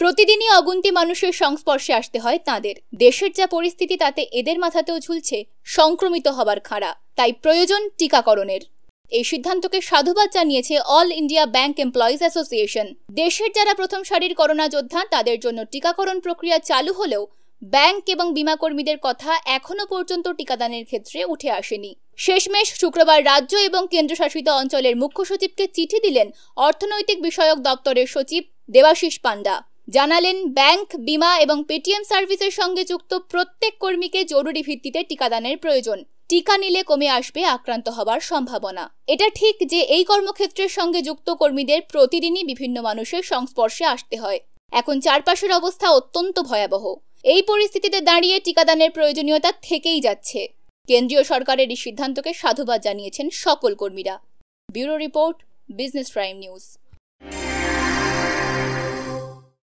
প্রতিদিনই অগুন্তি মানুষের সংস্পর্শে আসতে হয় তাদের দেশের যা পরিস্থিতি তাতে এদের মাথাতেও ঝুলছে সংক্রমিত হবার খাড়া তাই প্রয়োজন টিকাকরণের এই সিদ্ধান্তকে সাধুবাদ জানিয়েছে all India bank employees association দেশের যারা প্রথম সারির করোনা যোদ্ধা তাদের জন্য টিকাকরণ প্রক্রিয়া চালু হলেও ব্যাংক এবং বিমা কর্মীদের কথা এখনও পর্যন্ত টিকাদানের ক্ষেত্রে উঠে আসেনি শেষমেশ শুক্রবার রাজ্য এবং কেন্দ্রশাসিত অঞ্চলের মুখ্য সচিবকে চিঠি দিলেন অর্থনৈতিক বিষয়ক দপ্তরের সচিব দেবাশিস পাণ্ডা জানালেন ব্যাংক বিমা এবং পেটিএম সার্ভিসের সঙ্গে যুক্ত প্রত্যেক কর্মীকে জরুরি ভিত্তিতে টিকাদানের প্রয়োজন টিকা নিলে কমে আসবে আক্রান্ত হবার সম্ভাবনা এটা ঠিক যে এই কর্মক্ষেত্রের সঙ্গে যুক্ত কর্মীদের প্রতিদিনই বিভিন্ন মানুষের সংস্পর্শে আসতে হয় এখন চারপাশের অবস্থা অত্যন্ত ভয়াবহ এই পরিস্থিতিতে দাঁড়িয়ে টিকাদানের প্রয়োজনীয়তা থেকেই যাচ্ছে কেন্দ্রীয় সরকারের এই সিদ্ধান্তকে সাধুবাদ জানিয়েছেন সকল কর্মীরা bureau report business prime news